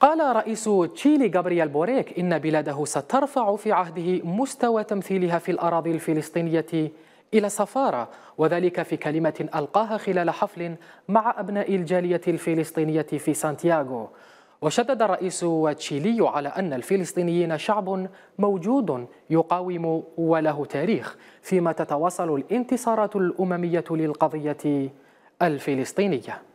قال رئيس تشيلي غابرييل بوريك إن بلاده سترفع في عهده مستوى تمثيلها في الأراضي الفلسطينية إلى سفارة وذلك في كلمة ألقاها خلال حفل مع أبناء الجالية الفلسطينية في سانتياغو وشدد الرئيس تشيلي على أن الفلسطينيين شعب موجود يقاوم وله تاريخ فيما تتواصل الانتصارات الأممية للقضية الفلسطينية